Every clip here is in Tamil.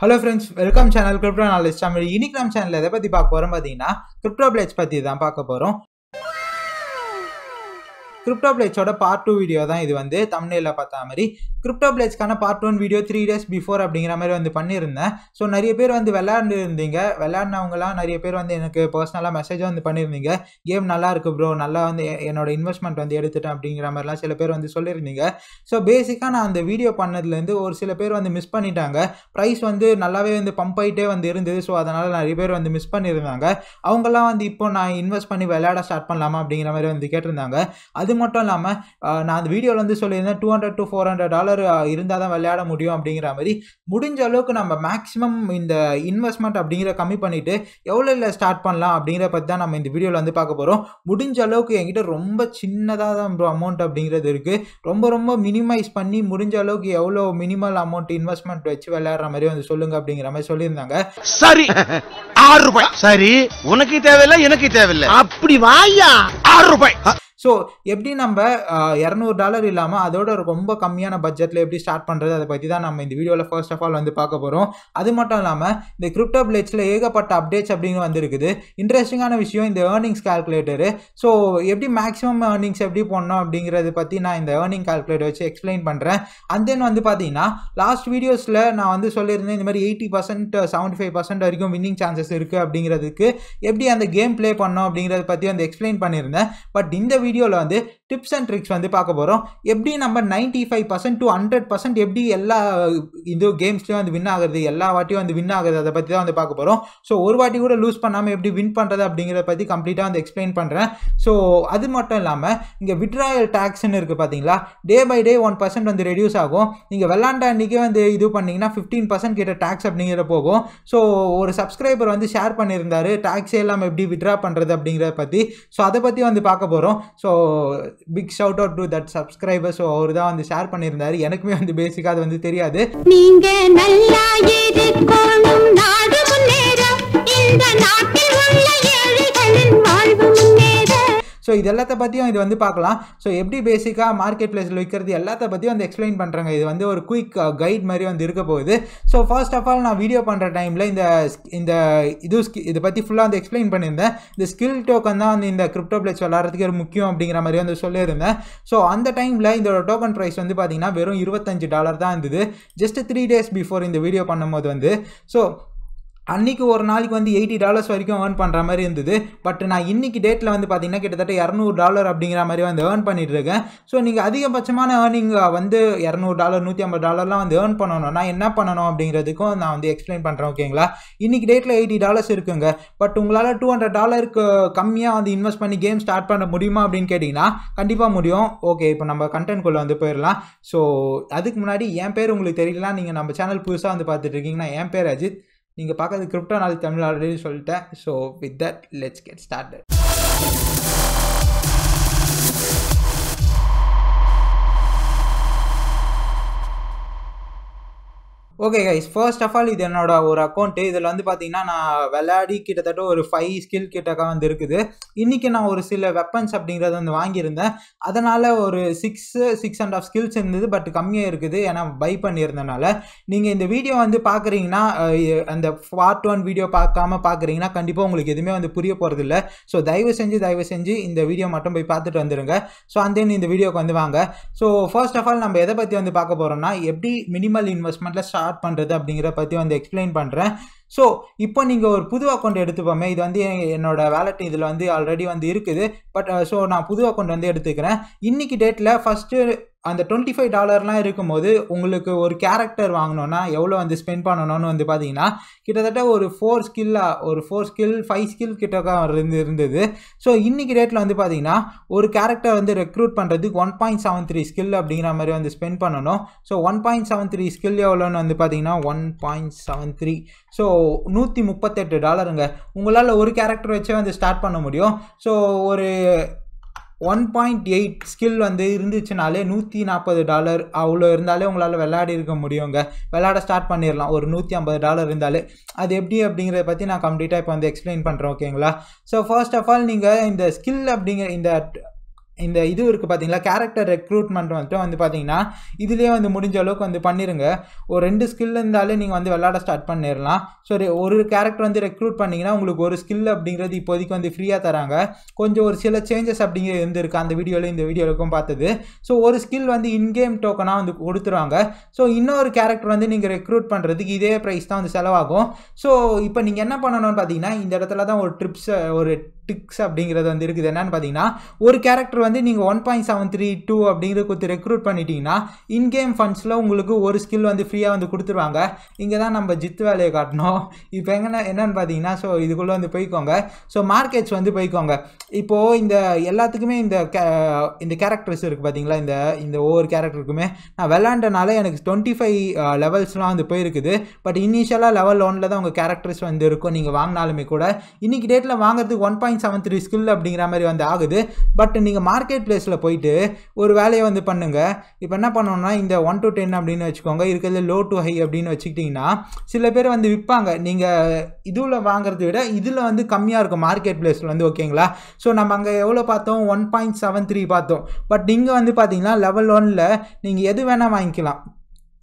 hello friends welcome channel crypto knowledge Tamil இன்னைக்கு நம்ம சேனல் எதை பற்றி பார்க்க போகிறோம் பார்த்தீங்கன்னா கிரிப்டோ பிளேட்ஸ் பற்றி தான் பார்க்க போகிறோம் கிரிப்டோ பிளேட்ஸோட பார்ட் டூ வீடியோ தான் இது வந்து தமிழில் பார்த்தா மாதிரி கிரிப்டோ பிளேட்ஸ்க்கான part one video three days before அப்படிங்கிற மாதிரி வந்து பண்ணியிருந்தேன் ஸோ நிறைய பேர் வந்து விளாண்டு இருந்தீங்க விளாட்னவங்களாம் நிறைய பேர் வந்து எனக்கு பர்சனலாக மெசேஜாக வந்து பண்ணியிருந்தீங்க கேம் நல்லா இருக்குது ப்ரோ நல்லா வந்து என்னோட இன்வெஸ்ட்மெண்ட் வந்து எடுத்துட்டேன் அப்படிங்கிற மாதிரிலாம் சில பேர் வந்து சொல்லியிருந்தீங்க ஸோ பேசிக்காக நான் அந்த வீடியோ பண்ணதுலேருந்து ஒரு சில பேர் வந்து மிஸ் பண்ணிட்டாங்க ப்ரைஸ் வந்து நல்லாவே வந்து பம்ப் ஆகிட்டே வந்து இருந்தது ஸோ அதனால் நிறைய பேர் வந்து மிஸ் பண்ணியிருந்தாங்க அவங்கெல்லாம் வந்து இப்போ நான் இன்வெஸ்ட் பண்ணி விளையாட ஸ்டார்ட் பண்ணலாமா அப்படிங்கிற மாதிரி வந்து கேட்டிருந்தாங்க அது மட்டும் இல்லாமல் நான் அந்த வீடியோவில் வந்து சொல்லியிருந்தேன் two hundred to four hundred dollar இருந்தால் தான் விளையாட முடியும் அப்படிங்கிற மாதிரி முடிஞ்ச அளவுக்கு நம்ம மேக்ஸிமம் இந்த இன்வெஸ்ட்மெண்ட் அப்படிங்கிற கம்மி பண்ணிவிட்டு எவ்வளோ இல்லை ஸ்டார்ட் பண்ணலாம் அப்படிங்கிற பற்றி தான் நம்ம இந்த வீடியோவில் வந்து பார்க்க போகிறோம் முடிஞ்ச அளவுக்கு என்கிட்ட ரொம்ப சின்னதாக தான் அமௌண்ட் அப்படிங்கிறது இருக்குது ரொம்ப ரொம்ப மினிமைஸ் பண்ணி முடிஞ்ச அளவுக்கு எவ்வளோ மினிமல் அமௌண்ட் இன்வெஸ்ட்மெண்ட் வச்சு விளையாடுற மாதிரி வந்து சொல்லுங்க அப்படிங்கிற மாதிரி சொல்லியிருந்தாங்க சரி ஆறு ரூபாய் சரி உனக்கு தேவையில்லை எனக்கு தேவையில்லை அப்படி வாயா ஆறு ரூபாய் ஸோ எப்படி நம்ம இரநூறு டாலர் இல்லாமல் அதோட ரொம்ப கம்மியான பட்ஜெட்டில் எப்படி ஸ்டார்ட் பண்ணுறது அதை பற்றி தான் நம்ம இந்த வீடியோவில் ஃபர்ஸ்ட் ஆஃப் ஆல் வந்து பார்க்க போகிறோம் அது மட்டும் இல்லாமல் இந்த கிரிப்டோ பிளேட்ஸில் ஏகப்பட்ட அப்டேட்ஸ் அப்படின்னு வந்துருக்குது இன்ட்ரெஸ்டிங்கான விஷயம் இந்த ஏர்னிங்ஸ் கால்குலேட்டரு ஸோ எப்படி மேக்ஸிமம் ஏர்னிங்ஸ் எப்படி பண்ணோம் அப்படிங்கிறத பற்றி நான் இந்த ஏர்னிங் கால்குலேட்டர் வச்சு எக்ஸ்பிளைன் பண்ணுறேன் அண்ட் தென் வந்து பார்த்தீங்கன்னா லாஸ்ட் வீடியோஸில் நான் வந்து சொல்லியிருந்தேன் இந்த மாதிரி eighty percent seventy five percent வரைக்கும் வின்னிங் சான்சஸ் இருக்குது அப்படிங்கிறதுக்கு எப்படி அந்த கேம் ப்ளே பண்ணோம் அப்படிங்கிறத பற்றி வந்து எக்ஸ்பிளைன் பண்ணியிருந்தேன் பட் இந்த வீடியோவில் வந்து டிப்ஸ் அண்ட் ட்ரிக்ஸ் வந்து பார்க்க போகிறோம் எப்படி நம்ம ninety five percent to hundred percent எப்படி எல்லா இது கேம்ஸ்லேயும் வந்து வின் ஆகுறது எல்லா வாட்டியும் வந்து வின் ஆகுது அதை பற்றி தான் வந்து பார்க்க போகிறோம் ஸோ ஒரு வாட்டி கூட லூஸ் பண்ணாமல் எப்படி வின் பண்ணுறது அப்படிங்கிறத பற்றி கம்ப்ளீட்டாக வந்து எக்ஸ்பிளைன் பண்ணுறேன் ஸோ அது மட்டும் இல்லாமல் இங்கே விட்ராயல் டேக்ஸ்ன்னு இருக்குது பார்த்தீங்களா day by day one percent வந்து ரெடியூஸ் ஆகும் நீங்கள் விளாண்ட அன்றைக்கே வந்து இது பண்ணிங்கன்னா ஃபிஃப்டீன் பர்சன்ட் கிட்ட டேக்ஸ் அப்படிங்கிற போகும் ஸோ ஒரு சப்ஸ்கிரைபர் வந்து ஷேர் பண்ணியிருந்தார் டேக்ஸே இல்லாமல் எப்படி விட்ரா பண்ணுறது அப்படிங்கிறத பற்றி ஸோ அதை பற்றி வந்து பார்க்க போகிறோம் so big shout out to that subscriber so அவர் தான் வந்து ஷேர் பண்ணியிருந்தார் எனக்குமே வந்து பேசிக்காக அது வந்து தெரியாது நீங்கள் நல்லா இருக்கணும் நாடு முன்னேறும் இந்த நாட்டில் ஸோ இது எல்லாத்த பற்றியும் இது வந்து பார்க்கலாம் ஸோ எப்படி பேசிக்காக மார்க்கெட் பிளேஸில் விற்கிறது எல்லாத்த பற்றியும் வந்து எக்ஸ்பிளைன் பண்ணுறாங்க இது வந்து ஒரு குயிக் கைட் uh, மாதிரி வந்து இருக்க போகுது ஸோ ஃபர்ஸ்ட் ஆஃப் ஆல் நான் வீடியோ பண்ணுற டைமில் இந்த இந்த இது இதை பற்றி ஃபுல்லாக வந்து எக்ஸ்பிளைன் பண்ணியிருந்தேன் இந்த ஸ்கில் டோக்கன் தான் வந்து இந்த கிரிப்டோ பிளேஸ் விளாட்றதுக்கு ஒரு முக்கியம் அப்படிங்கிற மாதிரி வந்து சொல்லியிருந்தேன் ஸோ அந்த டைமில் இந்த டோக்கன் ப்ரைஸ் வந்து பார்த்திங்கன்னா வெறும் இருபத்தஞ்சு டாலர் தான் இருந்தது ஜஸ்ட் த்ரீ டேஸ் பிஃபோர் இந்த வீடியோ பண்ணும்போது வந்து ஸோ அன்றைக்கி ஒரு நாளைக்கு வந்து எயிட்டி டாலர்ஸ் வரைக்கும் ஏர்ன் பண்ணுற மாதிரி இருந்தது பட் நான் இன்றைக்கி டேட்டில் வந்து பார்த்திங்கன்னா கிட்டத்தட்ட இரநூறு டாலர் அப்படிங்கிற மாதிரி வந்து ஏர்ன் இருக்கேன் ஸோ நீங்கள் அதிகபட்சமான ஏர்னிங் வந்து இரநூறு டாலர் நூற்றி ஐம்பது டாலர்லாம் வந்து ஏர்ன் பண்ணணும்னா என்ன பண்ணணும் அப்படிங்கிறதுக்கும் நான் வந்து எக்ஸ்பிளைன் பண்ணுறேன் ஓகேங்களா இன்றைக்கி டேட்டில் எயிட்டி டாலர்ஸ் இருக்குங்க பட் உங்களால் டூ ஹண்ட்ரட் டாலருக்கு கம்மியாக வந்து இன்வெஸ்ட் பண்ணி கேம் ஸ்டார்ட் பண்ண முடியுமா அப்படின்னு கேட்டிங்கன்னா கண்டிப்பாக முடியும் ஓகே இப்போ நம்ம கண்டென்ட்குள்ளே வந்து போயிடலாம் ஸோ அதுக்கு முன்னாடி என் பேர் உங்களுக்கு தெரியலாம் நீங்கள் நம்ம சேனல் புதுசாக வந்து பார்த்துட்டு இருக்கீங்கன்னா என் பேர் அஜித் நீங்கள் பார்க்குறது கிரிப்டோ நாளைக்கு தமிழ் ஆல்ரெடி சொல்லிட்டேன் so with that let's get start okay guys first of all இது என்னோட ஒரு அக்கௌண்ட்டு இதில் வந்து பார்த்தீங்கன்னா நான் விளையாடி கிட்டத்தட்ட ஒரு ஃபைவ் ஸ்கில் கிட்டக்க வந்து இருக்குது இன்றைக்கி நான் ஒரு சில வெப்பன்ஸ் அப்படிங்கிறத வந்து வாங்கியிருந்தேன் அதனால் ஒரு six six and half skills இருந்தது பட் கம்மியாக இருக்குது ஏன்னா பை பண்ணியிருந்தனால நீங்கள் இந்த வீடியோ வந்து பார்க்குறீங்கன்னா அந்த பார்ட் ஒன் வீடியோ பார்க்காம பார்க்குறீங்கன்னா கண்டிப்பாக உங்களுக்கு எதுவுமே வந்து புரிய போகிறதில்ல ஸோ தயவு செஞ்சு தயவு செஞ்சு இந்த வீடியோ மட்டும் போய் பார்த்துட்டு வந்துடுங்க ஸோ அந்த இந்த வீடியோக்கு வந்து வாங்க ஸோ ஃபர்ஸ்ட் ஆஃப் ஆல் நம்ம எதை பற்றி வந்து பார்க்க போகிறோம்னா எப்படி மினிமல் இன்வெஸ்ட்மெண்ட்டில் ஸ்டார்ட் பண்ணுறது அப்படிங்கிற பற்றி வந்து எக்ஸ்பிளைன் பண்ணுறேன் ஸோ இப்போ நீங்கள் ஒரு புது அக்கௌண்ட் எடுத்துப்போமே இது வந்து என்னோட வேலட் இதில் வந்து ஆல்ரெடி வந்து இருக்குது பட் ஸோ uh, நான் புது அக்கௌண்ட் வந்து எடுத்துக்கிறேன் இன்றைக்கி டேட்டில் ஃபஸ்ட்டு அந்த டுவெண்ட்டி ஃபைவ் டாலர்லாம் இருக்கும்போது உங்களுக்கு ஒரு கேரக்டர் வாங்கினோன்னா எவ்வளோ வந்து ஸ்பெண்ட் பண்ணணும்னு வந்து பார்த்தீங்கன்னா கிட்டத்தட்ட ஒரு ஃபோர் ஸ்கில்லாக ஒரு ஃபோர் ஸ்கில் ஃபைவ் ஸ்கில் கிட்டக்க இருந்து இருந்தது ஸோ இன்றைக்கி டேட்டில் வந்து பார்த்தீங்கன்னா ஒரு கேரக்டர் வந்து ரெக்ரூட் பண்ணுறதுக்கு one point seven three skill அப்படிங்கிற மாதிரி வந்து ஸ்பெண்ட் பண்ணணும் so one point seven three skill எவ்வளோன்னு வந்து பார்த்தீங்கன்னா one point seven three so நூற்றி முப்பத்தெட்டு டாலருங்க உங்களால் ஒரு கேரக்டர் வச்சே வந்து ஸ்டார்ட் பண்ண முடியும் ஸோ ஒரு ஒன் பாயிண்ட் எயிட் ஸ்கில் வந்து இருந்துச்சுனாலே நூற்றி நாற்பது டாலர் அவ்வளோ இருந்தாலே உங்களால் விளையாடி இருக்க முடியுங்க விளையாட ஸ்டார்ட் பண்ணிடலாம் ஒரு நூற்றி ஐம்பது டாலர் இருந்தாலே அது எப்படி அப்படிங்கிறத பற்றி நான் கம்ப்ளீட்டாக இப்போ வந்து எக்ஸ்பிளைன் பண்ணுறேன் ஓகேங்களா ஸோ ஃபர்ஸ்ட் ஆஃப் ஆல் நீங்கள் இந்த ஸ்கில் அப்படிங்கிற இந்த இந்த இது இருக்குது பார்த்தீங்களா கேரக்டர் ரெக்ரூட்மெண்ட் வந்துட்டு வந்து பார்த்தீங்கன்னா இதுலேயே வந்து முடிஞ்ச அளவுக்கு வந்து பண்ணிடுங்க ஒரு ரெண்டு ஸ்கில் இருந்தாலே நீங்கள் வந்து விளாட ஸ்டார்ட் பண்ணிடலாம் ஸோ ஒரு கேரக்டர் வந்து ரெக்ரூட் பண்ணிங்கன்னா உங்களுக்கு ஒரு ஸ்கில் அப்படிங்கிறது இப்போதைக்கு வந்து ஃப்ரீயாக தராங்க கொஞ்சம் ஒரு சில சேஞ்சஸ் அப்படிங்கிறது இருந்திருக்கு அந்த வீடியோவில் இந்த வீடியோவுக்கும் பார்த்தது ஸோ ஒரு ஸ்கில் வந்து இன்கேம் டோக்கனாக வந்து கொடுத்துருவாங்க ஸோ இன்னொரு கேரக்டர் வந்து நீங்கள் ரெக்ரூட் பண்ணுறதுக்கு இதே ப்ரைஸ் தான் வந்து செலவாகும் ஸோ இப்போ நீங்கள் என்ன பண்ணணும்னு பார்த்தீங்கன்னா இந்த இடத்துல தான் ஒரு ட்ரிப்ஸ் ஒரு டிக்ஸ் அப்படிங்கிறது வந்து இருக்குது என்னென்னு பார்த்தீங்கன்னா ஒரு கேரக்டர் வந்து நீங்கள் one point seven three two அப்படிங்கிற கொடுத்து ரெக்ரூட் பண்ணிட்டீங்கன்னா இன்கேம் ஃபண்ட்ஸில் உங்களுக்கு ஒரு ஸ்கில் வந்து ஃப்ரீயாக வந்து கொடுத்துருவாங்க இங்கே தான் நம்ம ஜித்து வேலையை காட்டணும் இப்போ எங்கன்னா என்னென்னு பார்த்தீங்கன்னா ஸோ இதுக்குள்ளே வந்து போய்க்கோங்க ஸோ மார்க்கெட்ஸ் வந்து போய்க்கோங்க இப்போது இந்த எல்லாத்துக்குமே இந்த இந்த கேரக்டர்ஸ் இருக்குது பார்த்தீங்களா இந்த இந்த ஒவ்வொரு கேரக்டருக்குமே நான் விளாண்டனால எனக்கு டுவெண்ட்டி ஃபைவ் லெவல்ஸ்லாம் வந்து போயிருக்குது பட் இனிஷியலாக லெவல் ஒனில் தான் உங்கள் கேரக்டர்ஸ் வந்து இருக்கும் நீங்கள் வாங்கினாலுமே கூட இன்றைக்கி டேட்டில் வாங்குறதுக்கு one point point seven three skill அப்படிங்கிற மாதிரி வந்து ஆகுது பட் நீங்கள் மார்க்கெட் பிளேஸில் போயிட்டு ஒரு வேலையை வந்து பண்ணுங்கள் இப்போ என்ன பண்ணோம்னா இந்த ஒன் டு டென் அப்படின்னு வச்சுக்கோங்க இருக்கிறது லோ டு ஹை அப்படின்னு வச்சுக்கிட்டிங்கன்னா சில பேர் வந்து விற்பாங்க நீங்கள் இதுவில் வாங்குறத விட இதில் வந்து கம்மியாக இருக்கும் மார்க்கெட் பிளேஸில் வந்து ஓகேங்களா ஸோ நம்ம அங்கே எவ்வளோ பார்த்தோம் ஒன் பாயிண்ட் செவன் த்ரீ பார்த்தோம் பட் இங்கே வந்து பார்த்தீங்கன்னா லெவல் ஒனில் நீங்கள் எது வேணால் வாங்கிக்கலாம்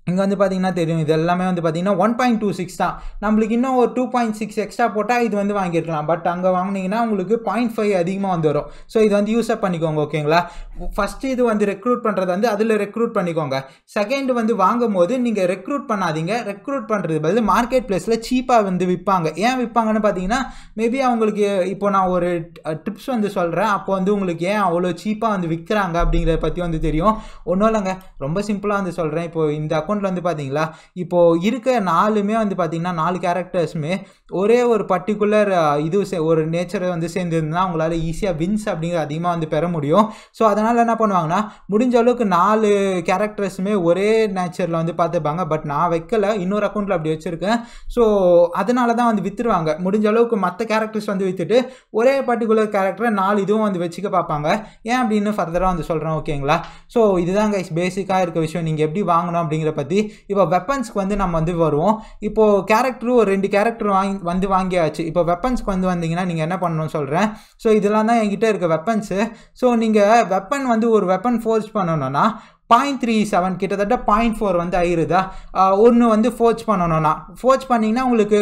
இங்கே வந்து பார்த்தீங்கன்னா தெரியும் இது எல்லாமே வந்து பார்த்தீங்கன்னா ஒன் பாயிண்ட் டூ சிக்ஸ் தான் நம்மளுக்கு இன்னும் ஒரு டூ பாயிண்ட் சிக்ஸ் எக்ஸ்ட்ரா போட்டால் இது வந்து வாங்கியிருக்கலாம் பட் அங்கே வாங்கினீங்கன்னா உங்களுக்கு பாயிண்ட் ஃபைவ் அதிகமாக வந்து வரும் ஸோ இது வந்து யூஸ் அப் பண்ணிக்கோங்க ஓகேங்களா ஃபஸ்ட்டு இது வந்து ரெக்ரூட் பண்ணுறது வந்து அதில் ரெக்ரூட் பண்ணிக்கோங்க செகண்ட் வந்து வாங்கும் போது நீங்கள் ரெக்ரூட் பண்ணாதீங்க ரெக்ரூட் பண்ணுறது பதில் மார்க்கெட் ப்ளேஸில் சீப்பாக வந்து விற்பாங்க ஏன் விற்பாங்கன்னு பார்த்தீங்கன்னா மேபி அவங்களுக்கு இப்போ நான் ஒரு ட்ரிப்ஸ் வந்து சொல்கிறேன் அப்போ வந்து உங்களுக்கு ஏன் அவ்வளோ சீப்பாக வந்து விற்கிறாங்க அப்படிங்கிறத பற்றி வந்து தெரியும் ஒன்றும் இல்லைங்க ரொம்ப சிம்பிளாக வந்து சொல்கிறேன் இப்போ இந்த அக்கௌண்ட் அக்கௌண்ட்டில் வந்து பார்த்தீங்களா இப்போது இருக்க நாலுமே வந்து பார்த்தீங்கன்னா நாலு கேரக்டர்ஸுமே ஒரே ஒரு பர்டிகுலர் இது ஒரு நேச்சரை வந்து சேர்ந்துருந்தா அவங்களால ஈஸியாக வின்ஸ் அப்படிங்கிறது அதிகமாக வந்து பெற முடியும் ஸோ அதனால் என்ன பண்ணுவாங்கன்னா முடிஞ்ச அளவுக்கு நாலு கேரக்டர்ஸுமே ஒரே நேச்சரில் வந்து பார்த்துப்பாங்க பட் நான் வைக்கல இன்னொரு அக்கௌண்ட்டில் அப்படி வச்சுருக்கேன் ஸோ அதனால தான் வந்து விற்றுருவாங்க முடிஞ்ச அளவுக்கு மற்ற கேரக்டர்ஸ் வந்து விற்றுட்டு ஒரே பர்டிகுலர் கேரக்டரை நாலு இதுவும் வந்து வச்சுக்க பார்ப்பாங்க ஏன் அப்படின்னு ஃபர்தராக வந்து சொல்கிறேன் ஓகேங்களா ஸோ இதுதான் கைஸ் பேசிக்காக இருக்க விஷயம் நீங்கள் எப்படி வாங்கணும் அப்படிங்கிற பற்றி இப்போ வெப்பன்ஸ்க்கு வந்து நம்ம வந்து வருவோம் இப்போது கேரக்டரும் ஒரு ரெண்டு கேரக்டர் வாங்கி வந்து வாங்கியாச்சு இப்போ வெப்பன்ஸ்க்கு வந்து வந்தீங்கன்னா நீங்கள் என்ன பண்ணணும்னு சொல்கிறேன் ஸோ இதெல்லாம் தான் என்கிட்ட இருக்க வெப்பன்ஸு ஸோ நீங்கள் வெப்பன் வந்து ஒரு வெப்பன் ஃபோர்ஸ் பண்ணணும்னா பாயிண்ட் த்ரீ செவன் கிட்டத்தட்ட பாயிண்ட் ஃபோர் வந்து ஆயிருதா ஒன்று வந்து ஃபோர்ச் பண்ணணும்னா ஃபோர்ச் பண்ணிங்கன்னா உங்களுக்கு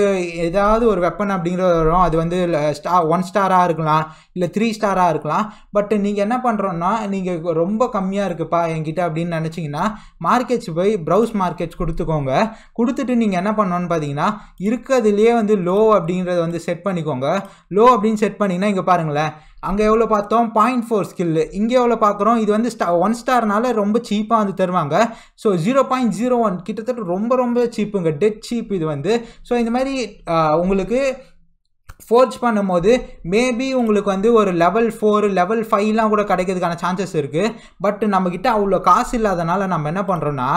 ஏதாவது ஒரு வெப்பன் அப்படிங்கிறது வரும் அது வந்து ஸ்டா ஒன் ஸ்டாராக இருக்கலாம் இல்லை த்ரீ ஸ்டாராக இருக்கலாம் பட் நீங்கள் என்ன பண்ணுறோன்னா நீங்கள் ரொம்ப கம்மியாக இருக்குப்பா என்கிட்ட அப்படின்னு நினச்சிங்கன்னா மார்க்கெட்ஸ் போய் ப்ரௌஸ் மார்க்கெட்ஸ் கொடுத்துக்கோங்க கொடுத்துட்டு நீங்கள் என்ன பண்ணோன்னு பார்த்தீங்கன்னா இருக்கிறதுலேயே வந்து லோ அப்படிங்கிறத வந்து செட் பண்ணிக்கோங்க லோ அப்படின்னு செட் பண்ணிங்கன்னா இங்கே பாருங்களேன் அங்கே எவ்வளோ பார்த்தோம் பாயிண்ட் ஃபோர் ஸ்கில்லு இங்கே எவ்வளோ பார்க்குறோம் இது வந்து ஸ்டா ஒன் ஸ்டார்னால ரொம்ப சீப்பாக வந்து தருவாங்க so zero point zero one கிட்டத்தட்ட ரொம்ப ரொம்ப சீப்புங்க டெட் சீப் இது வந்து ஸோ இந்த மாதிரி உங்களுக்கு ஃபோர்ஜ் பண்ணும்போது மேபி உங்களுக்கு வந்து ஒரு லெவல் ஃபோர் லெவல் ஃபைவ்லாம் கூட கிடைக்கிறதுக்கான சான்சஸ் இருக்குது பட் நம்மக்கிட்ட அவ்வளோ காசு இல்லாதனால நம்ம என்ன பண்ணுறோன்னா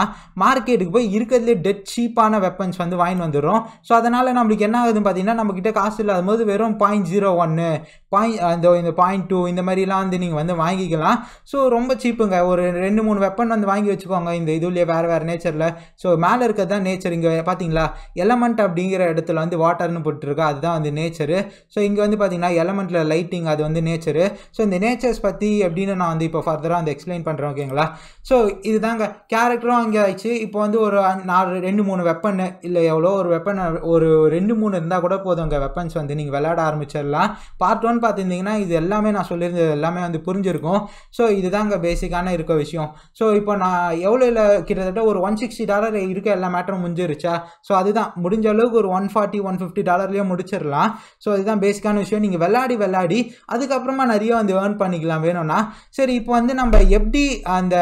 மார்க்கெட்டுக்கு போய் இருக்கிறதுலே டெட் சீப்பான வெப்பன்ஸ் வந்து வாங்கி வந்துடும் ஸோ அதனால் நம்மளுக்கு என்ன ஆகுதுன்னு பார்த்தீங்கன்னா நம்மக்கிட்ட காசு இல்லாத போது வெறும் பாயிண்ட் ஜீரோ ஒன்று பாயிண்ட் அந்த இந்த பாயிண்ட் டூ இந்த மாதிரிலாம் வந்து நீங்கள் வந்து வாங்கிக்கலாம் ஸோ ரொம்ப சீப்புங்க ஒரு ரெண்டு மூணு வெப்பன் வந்து வாங்கி வச்சுக்கோங்க இந்த இதுலேயே வேறு வேறு நேச்சரில் ஸோ மேலே இருக்கிறது தான் நேச்சர் இங்கே பார்த்தீங்களா எலமெண்ட் அப்படிங்கிற இடத்துல வந்து வாட்டர்னு போட்டுருக்கா அதுதான் வந்து நேச்சரு நேச்சரு ஸோ இங்கே வந்து பார்த்திங்கன்னா எலமெண்ட்டில் லைட்டிங் அது வந்து நேச்சரு ஸோ இந்த நேச்சர்ஸ் பற்றி அப்படின்னு நான் வந்து இப்போ ஃபர்தராக வந்து எக்ஸ்பிளைன் பண்ணுறேன் ஓகேங்களா ஸோ இதுதாங்க கேரக்டரும் அங்கே ஆயிடுச்சு இப்போ வந்து ஒரு நாலு ரெண்டு மூணு வெப்பன் இல்லை எவ்வளோ ஒரு வெப்பன் ஒரு ரெண்டு மூணு இருந்தால் கூட போதும் அங்கே வெப்பன்ஸ் வந்து நீங்கள் விளையாட ஆரம்பிச்சிடலாம் பார்ட் ஒன் பார்த்துருந்தீங்கன்னா இது எல்லாமே நான் சொல்லியிருந்தது எல்லாமே வந்து புரிஞ்சிருக்கும் ஸோ இதுதாங்க பேசிக்கான இருக்க விஷயம் ஸோ இப்போ நான் எவ்வளோ இல்லை கிட்டத்தட்ட ஒரு ஒன் சிக்ஸ்டி டாலர் இருக்க எல்லா மேட்டரும் முடிஞ்சிருச்சா ஸோ அதுதான் முடிஞ்ச அளவுக்கு ஒரு ஒன் ஃபார்ட்டி ஒன் ஃபிஃப்டி டாலர்லேயே முடிச்சிடலாம் ஸோ இதுதான் பேசிக்கான விஷயம் நீங்கள் விளாடி விளாடி அதுக்கப்புறமா நிறைய வந்து ஏர்ன் பண்ணிக்கலாம் வேணும்னா சரி இப்போ வந்து நம்ம எப்படி அந்த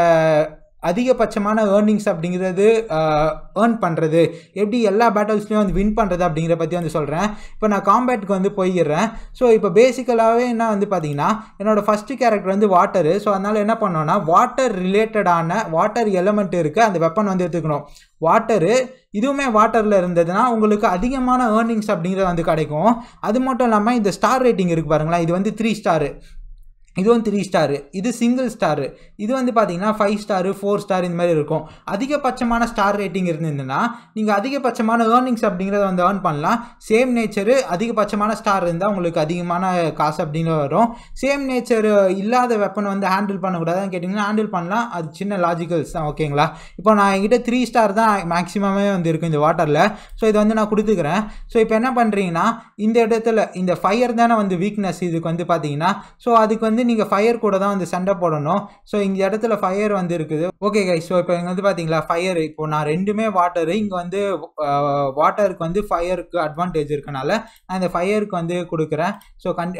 அதிகபட்சமான ஏர்னிங்ஸ் அப்படிங்கிறது ஏர்ன் பண்ணுறது எப்படி எல்லா பேட்டல்ஸ்லையும் வந்து வின் பண்ணுறது அப்படிங்கிற பற்றி வந்து சொல்கிறேன் இப்போ நான் காம்பேட்டுக்கு வந்து போயிடுறேன் ஸோ இப்போ பேசிக்கலாகவே என்ன வந்து பார்த்தீங்கன்னா என்னோடய ஃபஸ்ட்டு கேரக்டர் வந்து வாட்டரு ஸோ அதனால் என்ன பண்ணோன்னா வாட்டர் ரிலேட்டடான வாட்டர் எலமெண்ட் இருக்குது அந்த வெப்பன் வந்து எடுத்துக்கணும் வாட்டரு இதுவுமே வாட்டரில் இருந்ததுன்னா உங்களுக்கு அதிகமான ஏர்னிங்ஸ் அப்படிங்கிறது வந்து கிடைக்கும் அது மட்டும் இல்லாமல் இந்த ஸ்டார் ரேட்டிங் இருக்குது பாருங்களா இது வந்து த்ரீ ஸ்டாரு இது வந்து த்ரீ ஸ்டாரு இது சிங்கிள் ஸ்டாரு இது வந்து பார்த்தீங்கன்னா ஃபைவ் ஸ்டாரு ஃபோர் ஸ்டார் இந்த மாதிரி இருக்கும் அதிகபட்சமான ஸ்டார் ரேட்டிங் இருந்ததுன்னா நீங்கள் அதிகபட்சமான ஏர்னிங்ஸ் அப்படிங்கிறத வந்து ஏர்ன் பண்ணலாம் சேம் நேச்சரு அதிகபட்சமான ஸ்டார் இருந்தால் உங்களுக்கு அதிகமான காசு அப்படிங்கிற வரும் சேம் நேச்சர் இல்லாத வெப்பன் வந்து ஹேண்டில் பண்ணக்கூடாதுன்னு கேட்டிங்கன்னா ஹேண்டில் பண்ணலாம் அது சின்ன லாஜிக்கல்ஸ் தான் ஓகேங்களா இப்போ நான் என்கிட்ட த்ரீ ஸ்டார் தான் மேக்ஸிமமே வந்து இருக்கும் இந்த வாட்டரில் ஸோ இதை வந்து நான் கொடுத்துக்கிறேன் ஸோ இப்போ என்ன பண்ணுறீங்கன்னா இந்த இடத்துல இந்த ஃபயர் தானே வந்து வீக்னஸ் இதுக்கு வந்து பார்த்தீங்கன்னா ஸோ அதுக்கு வந்து வந்து நீங்கள் ஃபயர் கூட தான் வந்து சண்டை போடணும் ஸோ இந்த இடத்துல ஃபயர் வந்து இருக்குது ஓகே கை ஸோ இப்போ இங்கே வந்து பார்த்தீங்களா ஃபயர் இப்போ நான் ரெண்டுமே வாட்டரு இங்கே வந்து வாட்டருக்கு வந்து ஃபயருக்கு அட்வான்டேஜ் இருக்கனால நான் இந்த ஃபயருக்கு வந்து கொடுக்குறேன் ஸோ கண்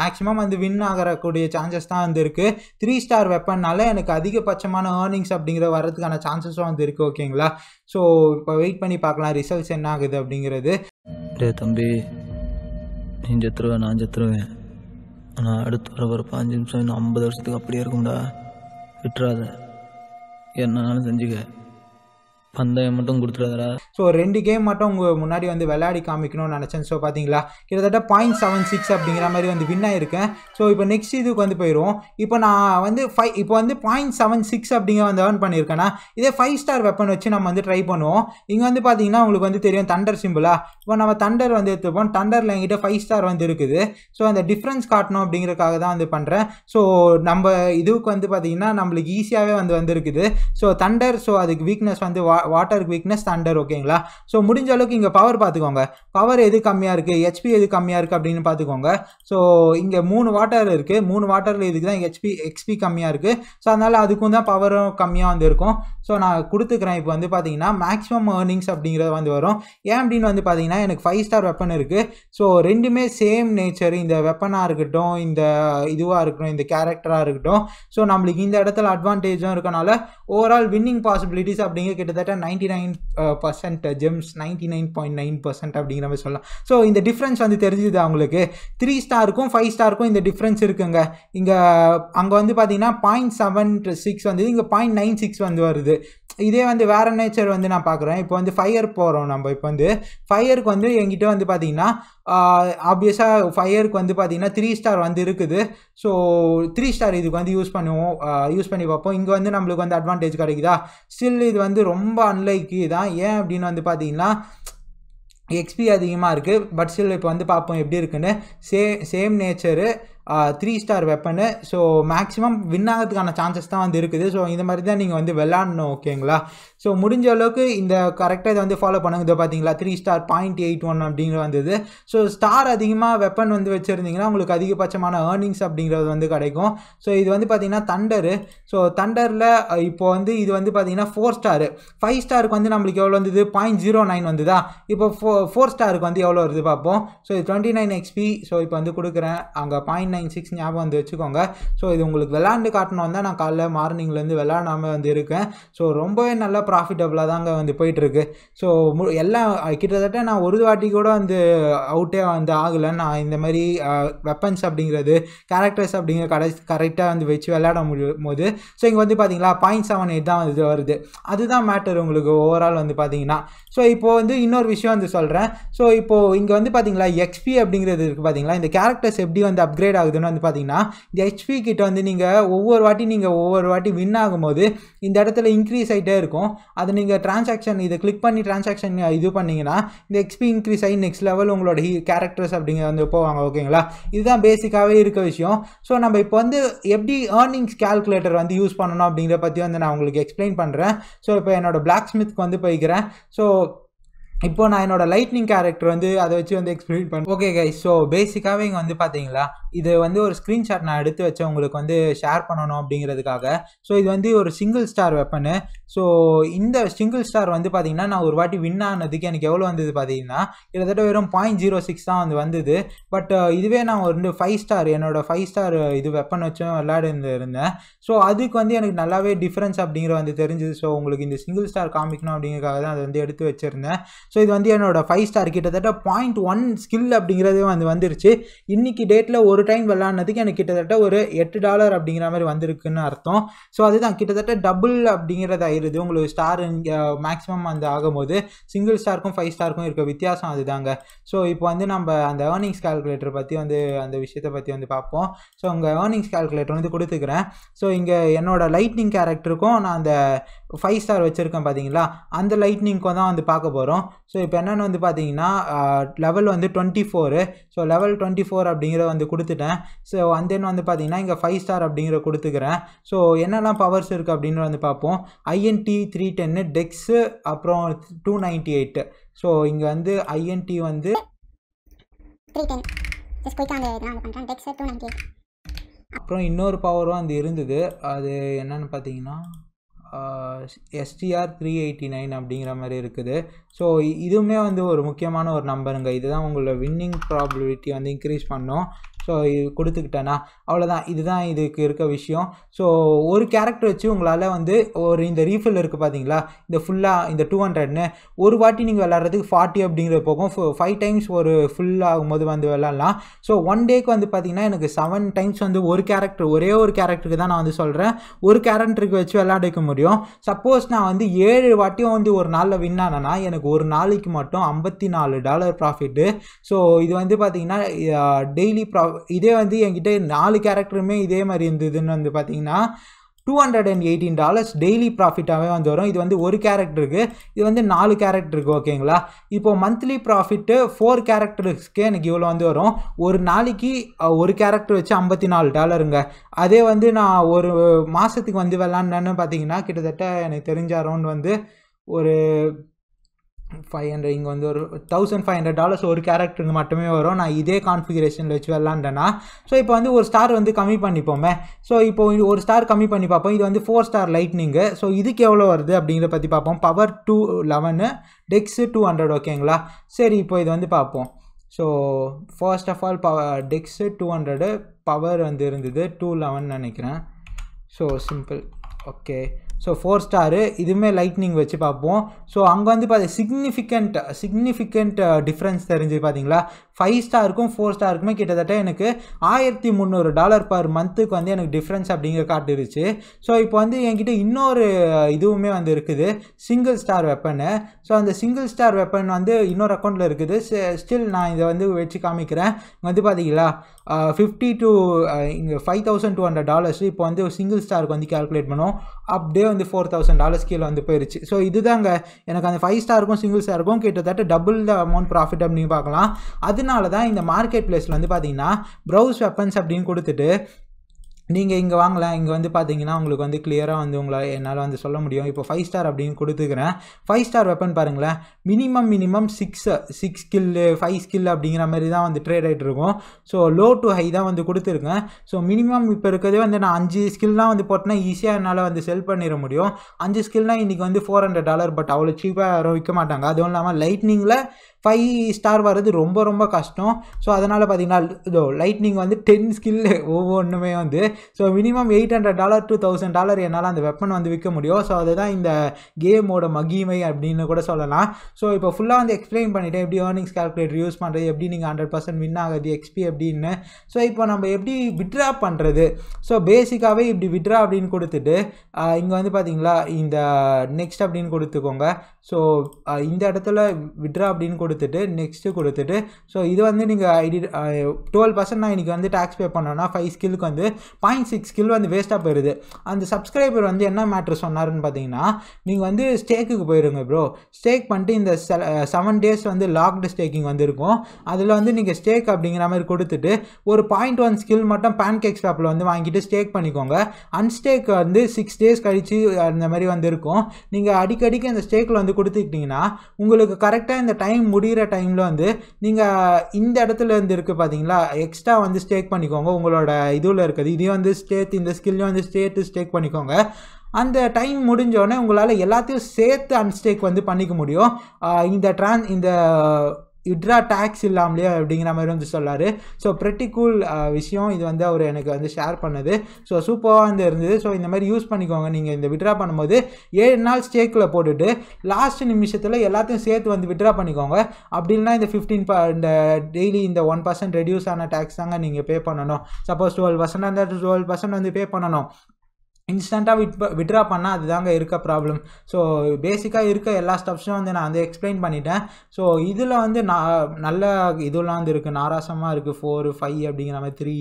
மேக்ஸிமம் வந்து வின் ஆகக்கூடிய சான்சஸ் தான் வந்து இருக்குது த்ரீ ஸ்டார் வெப்பன்னால எனக்கு அதிகபட்சமான ஏர்னிங்ஸ் அப்படிங்கிற வரதுக்கான சான்சஸும் வந்து இருக்குது ஓகேங்களா ஸோ இப்போ வெயிட் பண்ணி பார்க்கலாம் ரிசல்ட்ஸ் என்ன ஆகுது அப்படிங்கிறது தம்பி நீ செத்துருவேன் நான் செத்துருவேன் ஆனால் அடுத்து வர வர பாஞ்சு நிமிஷம் இன்னும் ஐம்பது வருஷத்துக்கு அப்படியே இருக்கும்டா விட்டுறாத என்னன்னாலும் செஞ்சுக்க பந்தயம் மட்டும் கொடுத்துருந்தா ஸோ ரெண்டு கேம் மட்டும் உங்கள் முன்னாடி வந்து விளையாடி காமிக்கணும்னு நினச்சேன் ஸோ பார்த்தீங்களா கிட்டத்தட்ட பாயிண்ட் செவன் சிக்ஸ் அப்படிங்கிற மாதிரி வந்து வின் ஆயிருக்கேன் ஸோ இப்போ நெக்ஸ்ட் இதுக்கு வந்து போயிடும் இப்போ நான் வந்து ஃபைவ் இப்போ வந்து பாயிண்ட் செவன் சிக்ஸ் அப்படிங்கிற வந்து ஏர்ன் பண்ணியிருக்கேன்னா இதே ஃபைவ் ஸ்டார் வெப்பன் வச்சு நம்ம வந்து ட்ரை பண்ணுவோம் இங்கே வந்து பார்த்தீங்கன்னா உங்களுக்கு வந்து தெரியும் தண்டர் சிம்பிளா இப்போ நம்ம தண்டர் வந்து எடுத்துப்போம் தண்டரில் எங்கிட்ட ஃபைவ் ஸ்டார் வந்து இருக்குது ஸோ அந்த டிஃப்ரென்ஸ் காட்டணும் அப்படிங்கிறதுக்காக தான் வந்து பண்ணுறேன் ஸோ நம்ம இதுக்கு வந்து பார்த்தீங்கன்னா நம்மளுக்கு ஈஸியாகவே வந்து வந்துருக்குது ஸோ தண்டர் ஸோ அதுக்கு வீக்னஸ் வந்து வா வாட்டருக்கு வீக்னஸ் தண்டர் ஓகேங்களா ஸோ முடிஞ்ச அளவுக்கு இங்கே பவர் பார்த்துக்கோங்க பவர் எது கம்மியாக இருக்குது ஹெச்பி எது கம்மியாக இருக்குது அப்படின்னு பார்த்துக்கோங்க ஸோ இங்கே மூணு வாட்டர் இருக்குது மூணு வாட்டரில் இதுக்கு தான் ஹெச்பி எக்ஸ்பி கம்மியாக இருக்குது ஸோ அதனால் அதுக்கும் தான் பவரும் கம்மியாக வந்து இருக்கும் ஸோ நான் கொடுத்துக்கிறேன் இப்போ வந்து பார்த்தீங்கன்னா மேக்ஸிமம் ஏர்னிங்ஸ் அப்படிங்கிறது வந்து வரும் ஏன் அப்படின்னு வந்து பார்த்தீங்கன்னா எனக்கு ஃபைவ் ஸ்டார் வெப்பன் இருக்குது ஸோ ரெண்டுமே சேம் நேச்சர் இந்த வெப்பனாக இருக்கட்டும் இந்த இதுவாக இருக்கட்டும் இந்த கேரக்டராக இருக்கட்டும் ஸோ நம்மளுக்கு இந்த இடத்துல அட்வான்டேஜும் இருக்கனால ஓவரால் வின்னிங் பாசிபிலிட்டிஸ் அப்படிங்கிற கிட்டத்தட்ட ninety nine percent gems ninety nine point nine percent அப்படிங்கிற மாதிரி சொல்லலாம் ஸோ இந்த டிஃப்ரென்ஸ் வந்து தெரிஞ்சுது அவங்களுக்கு த்ரீ ஸ்டாருக்கும் ஃபைவ் ஸ்டாருக்கும் இந்த டிஃப்ரென்ஸ் இருக்குங்க இங்கே அங்கே வந்து பார்த்தீங்கன்னா பாயிண்ட் செவன் சிக்ஸ் வந்து இங்கே பாயிண்ட் நைன் சிக்ஸ் வந்து வருது இதே வந்து வேறு நேச்சர் வந்து நான் பார்க்குறேன் இப்போ வந்து ஃபயர் போகிறோம் நம்ம இப்போ வந்து ஃபயருக்கு வந்து எங்கிட்ட வந்து பார்த்திங்கன்னா ஆப்வியஸாக ஃபயருக்கு வந்து பார்த்தீங்கன்னா த்ரீ ஸ்டார் வந்து இருக்குது ஸோ த்ரீ ஸ்டார் இதுக்கு வந்து யூஸ் பண்ணுவோம் யூஸ் பண்ணி பார்ப்போம் இங்கே வந்து நம்மளுக்கு வந்து அட்வான்டேஜ் கிடைக்குதா ஸ்டில் இது வந்து ரொம்ப அன்லைக்கு தான் ஏன் அப்படின்னு வந்து பார்த்தீங்கன்னா எக்ஸ்பி அதிகமாக இருக்குது பட் ஸ்டில் இப்போ வந்து பார்ப்போம் எப்படி இருக்குன்னு சே same nature three star weapon so maximum win ஆகிறதுக்கான சான்சஸ் தான் வந்து இருக்குது ஸோ இந்த மாதிரி தான் நீங்கள் வந்து விளாட்ணும் ஓகேங்களா ஸோ முடிஞ்ச அளவுக்கு இந்த கரெக்டாக இதை வந்து ஃபாலோ பண்ணுங்க இதை பார்த்தீங்களா three star point eight one அப்படிங்கிற வந்தது ஸோ ஸ்டார் அதிகமாக வெப்பன் வந்து வச்சுருந்தீங்கன்னா உங்களுக்கு அதிகபட்சமான ஏர்னிங்ஸ் அப்படிங்கிறது வந்து கிடைக்கும் ஸோ இது வந்து பார்த்தீங்கன்னா தண்டரு ஸோ தண்டரில் இப்போ வந்து இது வந்து பார்த்தீங்கன்னா ஃபோர் ஸ்டாரு ஃபைவ் ஸ்டாருக்கு வந்து நம்மளுக்கு எவ்வளோ வந்தது பாயிண்ட் ஜீரோ நைன் வந்துதா இப்போ ஃபோ ஃபோர் ஸ்டாருக்கு வந்து எவ்வளோ வருது பார்ப்போம் ஸோ இது டுவெண்ட்டி நைன் எக்ஸ்பி ஸோ இப்போ வந்து கொடுக்குறேன் அங்கே பாயிண்ட் நைன் சிக்ஸ் ஞாபகம் வந்து வச்சுக்கோங்க ஸோ இது உங்களுக்கு விளாண்டு காட்டணும் தான் நான் காலைல மார்னிங்லேருந்து விளாடாமல் வந்து இருக்கேன் ஸோ ரொம்பவே நல்லா ப்ராஃபிட்டபுளாக தாங்க வந்து போயிட்டுருக்கு ஸோ மு எல்லாம் கிட்டத்தட்ட நான் ஒரு வாட்டி கூட வந்து அவுட்டே வந்து ஆகலை நான் இந்த மாதிரி வெப்பன்ஸ் அப்படிங்கிறது கேரக்டர்ஸ் அப்படிங்கிற கடை கரெக்டாக வந்து வச்சு விளையாட முடியும் போது ஸோ இங்கே வந்து பார்த்தீங்களா பாயிண்ட் செவன் எயிட் தான் வந்து வருது அதுதான் மேட்டர் உங்களுக்கு ஓவரால் வந்து பார்த்தீங்கன்னா ஸோ இப்போது வந்து இன்னொரு விஷயம் வந்து சொல்கிறேன் ஸோ இப்போது இங்கே வந்து பார்த்தீங்களா எக்ஸ்பி அப்படிங்கிறது இருக்குது பார்த்தீங்களா இந்த கேரக்டர்ஸ் எப்படி வந்து அப்கிரேட் ஆகுதுன்னு வந்து பார்த்தீங்கன்னா இந்த எச்பி கிட்ட வந்து நீங்கள் ஒவ்வொரு வாட்டி நீங்கள் ஒவ்வொரு வாட்டி வின் ஆகும்போது இந்த இடத்துல இன்க்ரீஸ் ஆகிட்டே இருக்கும் அது நீங்கள் டிரான்சாக்ஷன் இதை கிளிக் பண்ணி டிரான்சாக்ஷன் இது பண்ணிங்கன்னா இந்த எக்ஸ்பி இன்க்ரீஸ் ஆகி நெக்ஸ்ட் லெவல் உங்களோட ஹீ கேரக்டர்ஸ் அப்படிங்கிற வந்து போவாங்க ஓகேங்களா இதுதான் பேசிக்காகவே இருக்க விஷயம் ஸோ நம்ம இப்போ வந்து எப்படி ஏர்னிங்ஸ் கேல்குலேட்டர் வந்து யூஸ் பண்ணணும் அப்படிங்கிற பற்றி வந்து நான் உங்களுக்கு எக்ஸ்பிளைன் பண்ணுறேன் ஸோ இப்போ என்னோட பிளாக் ஸ்மித்க்கு வந்து போய்க்கிறேன் ஸோ இப்போ நான் என்னோடய லைட்னிங் கேரக்டர் வந்து அதை வச்சு வந்து எக்ஸ்பிளைன் பண்ண ஓகே கை ஸோ பேசிக்காகவே இங்கே வந்து பார்த்தீங்களா இது வந்து ஒரு ஸ்க்ரீன்ஷாட் நான் எடுத்து வச்சேன் உங்களுக்கு வந்து ஷேர் பண்ணணும் அப்படிங்கிறதுக்காக ஸோ இது வந்து ஒரு சிங்கிள் ஸ்டார் வெப்பனு ஸோ இந்த சிங்கிள் ஸ்டார் வந்து பார்த்திங்கன்னா நான் ஒரு வாட்டி வின் ஆனதுக்கு எனக்கு எவ்வளோ வந்தது பார்த்தீங்கன்னா கிட்டத்தட்ட வெறும் பாயிண்ட் ஜீரோ சிக்ஸ் தான் வந்து வந்தது பட் இதுவே நான் ஒரு ஃபைவ் ஸ்டார் என்னோட ஃபைவ் ஸ்டார் இது வெப்பன் வச்சும் விளையாடு இருந்தேன் ஸோ அதுக்கு வந்து எனக்கு நல்லாவே டிஃப்ரென்ஸ் அப்படிங்கிற வந்து தெரிஞ்சுது ஸோ உங்களுக்கு இந்த சிங்கிள் ஸ்டார் காமிக்கணும் அப்படிங்கிறக்காக தான் அதை வந்து எடுத்து வச்சுருந்தேன் ஸோ இது வந்து என்னோட ஃபைவ் ஸ்டார் கிட்டத்தட்ட பாயிண்ட் ஒன் ஸ்கில் அப்படிங்கிறதே வந்து வந்துருச்சு இன்றைக்கி டேட்டில் ஒரு டைம் விளாட்னதுக்கு எனக்கு கிட்டத்தட்ட ஒரு எட்டு டாலர் அப்படிங்கிற மாதிரி வந்திருக்குன்னு அர்த்தம் ஸோ அதுதான் கிட்டத்தட்ட டபுள் அப்படிங்கிறது ஆயிடுது உங்களுக்கு ஸ்டார் மேக்ஸிமம் அந்த ஆகும்போது சிங்கிள் ஸ்டாருக்கும் ஃபைவ் ஸ்டாருக்கும் இருக்க வித்தியாசம் அதுதாங்க ஸோ இப்போ வந்து நம்ம அந்த ஏர்னிங்ஸ் கால்குலேட்டர் பற்றி வந்து அந்த விஷயத்தை பற்றி வந்து பார்ப்போம் ஸோ உங்கள் ஏர்னிங்ஸ் கால்குலேட்டர் வந்து கொடுத்துக்கிறேன் ஸோ இங்கே என்னோடய லைட்னிங் கேரக்டருக்கும் நான் அந்த ஃபைவ் ஸ்டார் வச்சுருக்கேன் பார்த்தீங்களா அந்த லைட்னிங்க்கும் தான் வந்து பார்க்க போகிறோம் ஸோ இப்போ என்னென்னு வந்து பார்த்தீங்கன்னா லெவல் வந்து twenty four so level twenty four அப்படிங்கிற வந்து கொடுத்துட்டேன் ஸோ அந்த வந்து பார்த்தீங்கன்னா இங்கே ஃபைவ் ஸ்டார் அப்படிங்கிற கொடுத்துக்கிறேன் ஸோ என்னெல்லாம் பவர்ஸ் இருக்குது அப்படின்னு வந்து பார்ப்போம் ஐஎன்டி த்ரீ டென்னு டெக்ஸு அப்புறம் டூ நைன்ட்டி எயிட்டு ஸோ இங்கே வந்து ஐஎன்டி வந்து அப்புறம் இன்னொரு பவரும் அது இருந்தது அது என்னென்னு பார்த்தீங்கன்னா எஸ்டிஆர் த்ரீ எயிட்டி நைன் அப்படிங்கிற மாதிரி இருக்குது ஸோ இதுவுமே வந்து ஒரு முக்கியமான ஒரு நம்பருங்க இதுதான் உங்களோட வின்னிங் ப்ராபிலிட்டி வந்து இன்க்ரீஸ் பண்ணும் ஸோ இது கொடுத்துக்கிட்டேன்னா அவ்வளோதான் இதுதான் இதுக்கு இருக்க விஷயம் ஸோ ஒரு கேரக்டர் வச்சு உங்களால் வந்து ஒரு இந்த ரீஃபில் இருக்குது பார்த்தீங்களா இந்த ஃபுல்லாக இந்த டூ ஹண்ட்ரட்னு ஒரு வாட்டி நீங்கள் விளாட்றதுக்கு ஃபார்ட்டி அப்படிங்கிற போகும் ஃபைவ் டைம்ஸ் ஒரு ஃபுல் ஆகும்போது வந்து விளாட்லாம் ஸோ ஒன் டேக்கு வந்து பார்த்திங்கன்னா எனக்கு செவன் டைம்ஸ் வந்து ஒரு கேரக்டர் ஒரே ஒரு கேரக்டருக்கு தான் நான் வந்து சொல்கிறேன் ஒரு கேரக்டருக்கு வச்சு விளாடிக்க முடியும் சப்போஸ் நான் வந்து ஏழு வாட்டியும் வந்து ஒரு நாளில் வின் ஆனால் எனக்கு ஒரு நாளைக்கு மட்டும் ஐம்பத்தி நாலு டாலர் ப்ராஃபிட்டு ஸோ இது வந்து பார்த்திங்கன்னா டெய்லி ப்ரா இதே வந்து என்கிட்ட நாலு கேரக்டருமே இதே மாதிரி இருந்ததுன்னு வந்து பார்த்திங்கன்னா two hundred and eighteen dollars daily ப்ராஃபிட்டாகவே வந்து வரும் இது வந்து ஒரு கேரக்டருக்கு இது வந்து நாலு கேரக்டருக்கு ஓகேங்களா இப்போது மந்த்லி ப்ராஃபிட்டு ஃபோர் கேரக்டர்ஸ்க்கே எனக்கு இவ்வளோ வந்து வரும் ஒரு நாளைக்கு ஒரு கேரக்டர் வச்சு ஐம்பத்தி நாலு டாலருங்க அதே வந்து நான் ஒரு மாதத்துக்கு வந்து விளாண்டேன்னு பார்த்தீங்கன்னா கிட்டத்தட்ட எனக்கு தெரிஞ்ச அரௌண்ட் வந்து ஒரு ஃபைவ் ஹண்ட்ரட் இங்கே வந்து ஒரு தௌசண்ட் ஃபைவ் ஹண்ட்ரட் டாலர்ஸ் ஒரு கேரக்டருக்கு மட்டுமே வரும் நான் இதே கான்ஃபிகரேஷனில் வச்சு விளாண்டேன்னா ஸோ இப்போ வந்து ஒரு ஸ்டார் வந்து கம்மி பண்ணிப்போமே ஸோ இப்போ ஒரு ஸ்டார் கம்மி பண்ணி பார்ப்போம் இது வந்து ஃபோர் ஸ்டார் லைட்னிங்கு ஸோ இதுக்கு எவ்வளோ வருது அப்படிங்கிற பற்றி பார்ப்போம் power two eleven tax two hundred ஓகேங்களா சரி இப்போ இது வந்து பார்ப்போம் so first of all power tax two hundred power வந்து இருந்தது டூ லெவன் நினைக்கிறேன் so simple okay so four star இதுவுமே லைட்னிங் வச்சு பார்ப்போம் ஸோ அங்கே வந்து பார்த்து சிக்னிஃபிகண்ட் சிக்னிஃபிகண்ட் டிஃப்ரென்ஸ் தெரிஞ்சு பார்த்தீங்களா ஃபைவ் ஸ்டாருக்கும் ஃபோர் ஸ்டாருக்குமே கிட்டத்தட்ட எனக்கு ஆயிரத்தி முந்நூறு டாலர் பர் மந்த்துக்கு வந்து எனக்கு டிஃப்ரென்ஸ் அப்படிங்கிற காட்டுருச்சு ஸோ இப்போ வந்து என்கிட்ட இன்னொரு இதுவுமே வந்து இருக்குது சிங்கிள் ஸ்டார் வெப்பனு ஸோ அந்த சிங்கிள் ஸ்டார் வெப்பன் வந்து இன்னொரு அக்கௌண்ட்டில் இருக்குது ஸ்டில் நான் இதை வந்து வச்சு காமிக்கிறேன் வந்து பார்த்தீங்களா ஃபிஃப்டி டூ இங்கே five thousand two hundred dollars இப்போ வந்து சிங்கிள் ஸ்டாருக்கு வந்து கேல்குலேட் பண்ணுவோம் அப்படியே வந்து ஃபோர் தௌசண்ட் டாலர்ஸ் கீழே வந்து போயிருச்சு ஸோ இதுதாங்க எனக்கு அந்த ஃபைவ் ஸ்டாருக்கும் சிங்கிள் ஸ்டாருக்கும் கிட்டத்தட்ட டபுள் த அமௌண்ட் ப்ராஃபிட் அப்படின்னு பார்க்கலாம் அது அதனால தான் இந்த மார்க்கெட் பிளேஸில் வந்து பார்த்தீங்கன்னா ப்ரௌஸ் வெப்பன்ஸ் அப்படின்னு கொடுத்துட்டு நீங்கள் இங்கே வாங்கலாம் இங்கே வந்து பார்த்தீங்கன்னா உங்களுக்கு வந்து கிளியராக வந்து உங்களை என்னால் வந்து சொல்ல முடியும் இப்போ ஃபைவ் ஸ்டார் அப்படின்னு கொடுத்துக்கிறேன் ஃபைவ் ஸ்டார் வெப்பன் பாருங்களேன் minimum minimum six six skill five skill அப்படிங்கிற மாதிரி தான் வந்து ட்ரேட் ஆகிட்டு இருக்கும் ஸோ லோ டு ஹை தான் வந்து கொடுத்துருக்கேன் ஸோ மினிமம் இப்போ இருக்கிறதே வந்து நான் அஞ்சு ஸ்கில்லாம் வந்து போட்டேன்னா ஈஸியாக என்னால் வந்து செல் பண்ணிட முடியும் அஞ்சு ஸ்கில்னால் இன்றைக்கி வந்து ஃபோர் ஹண்ட்ரட் டாலர் பட் அவ்வளோ சீப்பாக யாரும் விற்க மாட்டாங்க அதுவும் இல்லாமல் லைட்னிங்கில் ஃபைவ் ஸ்டார் வர்றது ரொம்ப ரொம்ப கஷ்டம் ஸோ அதனால் பார்த்தீங்கன்னா இதோ லைட்னிங் வந்து டென் ஸ்கில் ஒவ்வொன்றுமே வந்து so minimum eight hundred dollar two thousand dollar என்னால் அந்த வெப்பன் வந்து விற்க முடியும் ஸோ அதுதான் இந்த கேமோட மகிமை அப்படின்னு கூட சொல்லலாம் ஸோ இப்போ ஃபுல்லாக வந்து எக்ஸ்பிளைன் பண்ணிவிட்டேன் எப்படி ஏர்னிங்ஸ் கால்குலேட்டர் யூஸ் பண்ணுறது எப்படி நீங்கள் ஹண்ட்ரட் பர்சன்ட் வின் ஆகுது எக்ஸ்பி அப்படின்னு ஸோ இப்போ நம்ம எப்படி விட்ரா பண்ணுறது ஸோ பேசிக்காகவே இப்படி விட்ரா அப்படின்னு கொடுத்துட்டு இங்கே வந்து பார்த்தீங்களா இந்த நெக்ஸ்ட் அப்படின்னு கொடுத்துக்கோங்க ஸோ இந்த இடத்துல விட்ரா அப்படின்னு கொடுத்துட்டு நெக்ஸ்ட்டு கொடுத்துட்டு ஸோ இது வந்து நீங்கள் ஐடி டுவெல் பர்சன்ட் நான் இன்றைக்கி வந்து டேக்ஸ் பே பண்ணோன்னா ஃபைவ் ஸ்கில்லுக்கு வந்து பாயிண்ட் சிக்ஸ் ஸ்கில் வந்து வேஸ்ட்டாக போயிடுது அந்த சப்ஸ்கிரைபர் வந்து என்ன மேட்ரு சொன்னார்னு பார்த்தீங்கன்னா நீங்கள் வந்து ஸ்டேக்குக்கு போயிடுங்க ப்ரோ ஸ்டேக் பண்ணிட்டு இந்த செவன் டேஸ் வந்து லாக்டு ஸ்டேக்கிங் வந்துருக்கும் அதில் வந்து நீங்கள் ஸ்டேக் அப்படிங்கிற மாதிரி கொடுத்துட்டு ஒரு பாயிண்ட் ஒன் ஸ்கில் மட்டும் பேன் கேக் ஸ்டாப்பில் வந்து வாங்கிட்டு ஸ்டேக் பண்ணிக்கோங்க அன்ஸ்டேக் வந்து சிக்ஸ் டேஸ் கழித்து அந்த மாதிரி வந்துருக்கும் நீங்கள் அடிக்கடிக்கு அந்த ஸ்டேக்கில் வந்து கொடுத்துக்கிட்டிங்கன்னா உங்களுக்கு கரெக்டாக இந்த டைம் முடிகிற டைமில் வந்து நீங்கள் இந்த இடத்துல இருந்து இருக்குது பார்த்தீங்களா எக்ஸ்ட்ரா வந்து ஸ்டேக் பண்ணிக்கோங்க உங்களோட இதுவில் இருக்குது இதையும் வந்து ஸ்டேத் இந்த ஸ்கில்லையும் வந்து ஸ்டேட்டு ஸ்டேக் பண்ணிக்கோங்க அந்த டைம் முடிஞ்சோடனே உங்களால் எல்லாத்தையும் சேர்த்து அன்ஸ்டேக் வந்து பண்ணிக்க முடியும் இந்த ட்ரான் இந்த இட்ரா டேக்ஸ் இல்லாமலே அப்படிங்கிற மாதிரி வந்து சொல்லார் ஸோ ப்ரெட்டி கூல் விஷயம் இது வந்து அவர் எனக்கு வந்து ஷேர் பண்ணது ஸோ சூப்பராக வந்து இருந்தது ஸோ இந்த மாதிரி யூஸ் பண்ணிக்கோங்க நீங்கள் இந்த விட்ரா பண்ணும்போது ஏழு நாள் ஸ்டேக்கில் போட்டுட்டு லாஸ்ட் நிமிஷத்தில் எல்லாத்தையும் சேர்த்து வந்து விட்ரா பண்ணிக்கோங்க அப்படி இல்லைனா இந்த ஃபிஃப்டீன் ப இந்த டெய்லி இந்த ஒன் பர்சன்ட் ரெடியூஸ் ஆன டேக்ஸ் தாங்க நீங்கள் பே பண்ணணும் சப்போஸ் டுவெல் பர்சன்ட் அந்த டுவெல் பர்சன்ட் வந்து பே பண்ணணும் இன்ஸ்டண்ட்டாக விட் விட்ரா பண்ணால் அதுதாங்க இருக்க ப்ராப்ளம் ஸோ பேசிக்காக இருக்க எல்லா ஸ்டெப்ஸும் வந்து நான் வந்து எக்ஸ்பிளைன் பண்ணிட்டேன் ஸோ இதில் வந்து நான் நல்ல இதெல்லாம் வந்து இருக்குது நாராசமாக இருக்குது ஃபோரு ஃபைவ் அப்படிங்கிற மாதிரி த்ரீ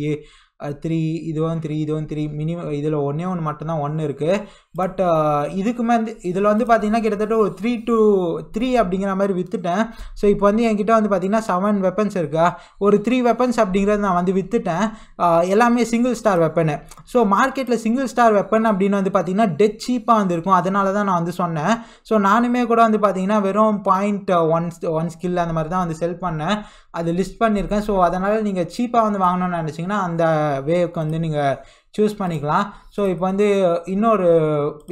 த்ரீ இதுவும் த்ரீ இதுவும் த்ரீ மினிமம் இதில் ஒன்றே ஒன்று மட்டும்தான் ஒன்று இருக்குது பட் இதுக்கு மேலே இதில் வந்து பார்த்திங்கன்னா கிட்டத்தட்ட ஒரு த்ரீ டூ த்ரீ அப்படிங்கிற மாதிரி விற்றுட்டேன் ஸோ இப்போ வந்து என்கிட்ட வந்து பார்த்திங்கன்னா செவன் வெப்பன்ஸ் இருக்கா ஒரு த்ரீ வெப்பன்ஸ் அப்படிங்கிறது நான் வந்து விற்றுட்டேன் எல்லாமே சிங்கிள் ஸ்டார் வெப்பனு ஸோ மார்க்கெட்டில் சிங்கிள் ஸ்டார் வெப்பன் அப்படின்னு வந்து பார்த்திங்கன்னா டெட் சீப்பாக வந்துருக்கும் அதனால தான் நான் வந்து சொன்னேன் ஸோ நானுமே கூட வந்து பார்த்திங்கன்னா வெறும் பாயிண்ட் ஒன் ஒன் ஸ்கில் அந்த மாதிரி தான் வந்து செல் பண்ணேன் அது லிஸ்ட் பண்ணியிருக்கேன் ஸோ அதனால் நீங்கள் சீப்பாக வந்து வாங்கணும்னு நினச்சிங்கன்னா அந்த வேவுக்கு வந்து நீங்கள் சூஸ் பண்ணிக்கலாம் ஸோ இப்போ வந்து இன்னொரு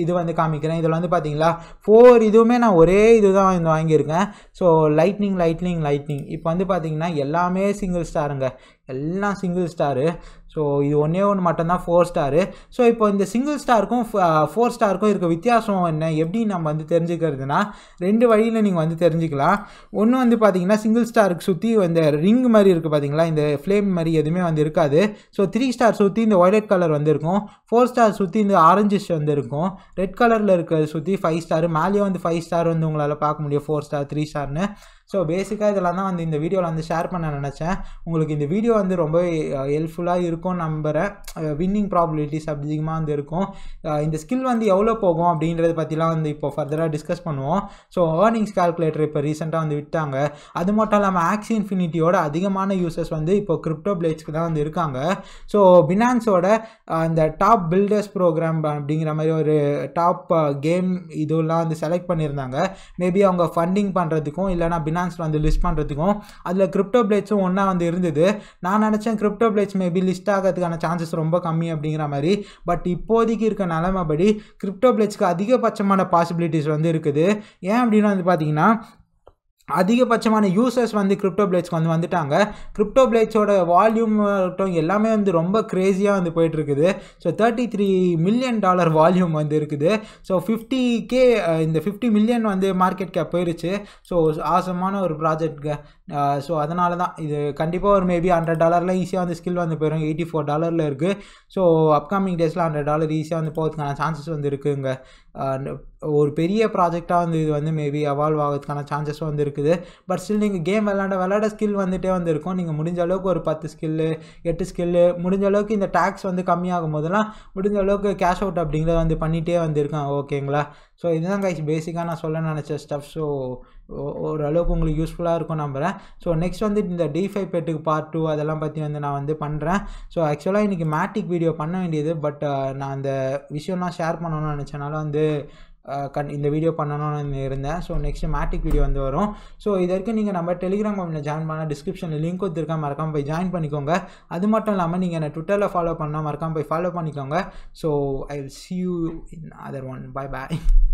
இது வந்து காமிக்கிறேன் இதில் வந்து பார்த்தீங்களா ஃபோர் இதுவுமே நான் ஒரே இது தான் வந்து வாங்கியிருக்கேன் ஸோ லைட்னிங் லைட்னிங் லைட்னிங் இப்போ வந்து பார்த்தீங்கன்னா எல்லாமே சிங்கிள் ஸ்டாருங்க எல்லாம் சிங்கிள் ஸ்டாரு ஸோ இது ஒன்றே ஒன்று மட்டும்தான் ஃபோர் ஸ்டாரு ஸோ இப்போ இந்த சிங்கிள் ஸ்டாருக்கும் ஃபோர் ஸ்டாருக்கும் இருக்க வித்தியாசம் என்ன எப்படி நம்ம வந்து தெரிஞ்சுக்கிறதுனா ரெண்டு வழியில் நீங்கள் வந்து தெரிஞ்சுக்கலாம் ஒன்று வந்து பார்த்தீங்கன்னா சிங்கிள் ஸ்டாருக்கு சுற்றி இந்த ரிங் மாதிரி இருக்குது பார்த்தீங்களா இந்த ஃப்ளேம் மாதிரி எதுவுமே வந்து இருக்காது ஸோ த்ரீ ஸ்டார் சுற்றி இந்த ஒயலட் கலர் வந்து இருக்கும் ஃபோர் ஸ்டார் சுற்றி இந்த ஆரஞ்சிஷ் வந்து இருக்கும் ரெட் கலரில் இருக்கிற சுற்றி ஃபைவ் ஸ்டார் மேலேயே வந்து ஃபைவ் ஸ்டார் வந்து உங்களால் பார்க்க முடியும் ஃபோர் ஸ்டார் த்ரீ ஸ்டார்னு ஸோ பேசிக்காக இதெல்லாம் தான் வந்து இந்த வீடியோவில் வந்து ஷேர் பண்ண நினச்சேன் உங்களுக்கு இந்த வீடியோ வந்து ரொம்ப ஹெல்ப்ஃபுல்லாக இருக்கும் நம்புகிறேன் வின்னிங் ப்ராபிலிட்டிஸ் அதிகமாக வந்து இருக்கும் இந்த ஸ்கில் வந்து எவ்வளோ போகும் அப்படின்றத பற்றிலாம் வந்து இப்போ ஃபர்தராக டிஸ்கஸ் பண்ணுவோம் ஸோ ஏர்னிங்ஸ் கால்குலேட்டர் இப்போ ரீசெண்டாக வந்து விட்டாங்க அது மட்டும் இல்லாமல் ஆக்ஸி இன்ஃபினிட்டியோட அதிகமான யூசர்ஸ் வந்து இப்போ கிரிப்டோ பிளேட்ஸ்க்கு தான் வந்து இருக்காங்க ஸோ பினான்ஸோட அந்த டாப் பில்டர்ஸ் ப்ரோக்ராம் அப்படிங்கிற மாதிரி ஒரு டாப் கேம் இதெல்லாம் வந்து செலக்ட் பண்ணியிருந்தாங்க மேபி அவங்க ஃபண்டிங் பண்ணுறதுக்கும் இல்லைனா பினான்ஸ் பினான்ஸில் வந்து லிஸ்ட் பண்ணுறதுக்கும் அதில் கிரிப்டோ பிளேட்ஸும் ஒன்றா வந்து இருந்தது நான் நினச்சேன் கிரிப்டோ பிளேட்ஸ் மேபி லிஸ்ட் ஆகிறதுக்கான சான்சஸ் ரொம்ப கம்மி அப்படிங்கிற மாதிரி பட் இப்போதைக்கு இருக்க நிலைமைப்படி கிரிப்டோ பிளேட்ஸ்க்கு அதிகபட்சமான பாசிபிலிட்டிஸ் வந்து இருக்குது ஏன் அப்படின்னு வந்து பார்த்தீங்கன்னா அதிகபட்சமான யூசர்ஸ் வந்து கிரிப்டோ பிளேட்ஸ்க்கு வந்து வந்துட்டாங்க கிரிப்டோ பிளேட்ஸோட வால்யூம் ஆகட்டும் எல்லாமே வந்து ரொம்ப க்ரேஸியாக வந்து போயிட்டுருக்குது so thirty three million dollar volume வந்து இருக்குது ஸோ ஃபிஃப்டி கே இந்த ஃபிஃப்டி மில்லியன் வந்து மார்க்கெட் கேப் போயிருச்சு ஸோ ஆசமான ஒரு ப்ராஜெக்ட் ஸோ அதனால தான் இது கண்டிப்பாக ஒரு மேபி ஹண்ட்ரட் டாலரில் ஈஸியாக வந்து ஸ்கில் வந்து போயிடும் எயிட்டி ஃபோர் டாலரில் இருக்குது ஸோ அப்கமிங் டேஸில் ஹண்ட்ரட் டாலர் ஈஸியாக வந்து போகிறதுக்கான சான்சஸ் வந்து இருக்குதுங்க ஒரு பெரிய ப்ராஜெக்டாக வந்து இது வந்து மேபி அவால்வ் ஆகிறதுக்கான சான்சஸ் வந்து இருக்குது பட் ஸ்டில் நீங்கள் கேம் விளாண்ட விளாட ஸ்கில் வந்துகிட்டே வந்து இருக்கும் நீங்கள் முடிஞ்ச அளவுக்கு ஒரு பத்து ஸ்கில்லு எட்டு ஸ்கில்லு முடிஞ்ச அளவுக்கு இந்த டேக்ஸ் வந்து கம்மியாகும் போதெல்லாம் முடிஞ்ச அளவுக்கு கேஷ் அவுட் அப்படிங்கிறத வந்து பண்ணிகிட்டே வந்துருக்கேன் ஓகேங்களா ஸோ இதுதான் கைஸ் பேசிக்காக நான் சொல்ல நினச்ச ஸ்டஃப் ஸோ ஓரளவுக்கு உங்களுக்கு யூஸ்ஃபுல்லாக இருக்கும் நம்புகிறேன் ஸோ நெக்ஸ்ட் வந்து இந்த டி ஃபைவ் பெட்டுக்கு பார்ட் டூ அதெல்லாம் பற்றி வந்து நான் வந்து பண்ணுறேன் ஸோ ஆக்சுவலாக இன்றைக்கி மேட்டிக் வீடியோ பண்ண வேண்டியது பட் நான் அந்த விஷயம்லாம் ஷேர் பண்ணணும்னு நினச்சனால வந்து கண் இந்த வீடியோ பண்ணணும்னு இருந்தேன் ஸோ நெக்ஸ்ட் மேட்டிக் வீடியோ வந்து வரும் ஸோ இது வரைக்கும் நீங்கள் நம்ம டெலிகிராம் கம்பெனியில் ஜாயின் பண்ணால் டிஸ்கிரிப்ஷனில் லிங்க் கொடுத்துருக்கா மறக்காமல் போய் ஜாயின் பண்ணிக்கோங்க அது மட்டும் இல்லாமல் நீங்கள் என்னை ட்விட்டரில் ஃபாலோ பண்ணால் மறக்காம போய் ஃபாலோ பண்ணிக்கோங்க so I will see you in other one bye bye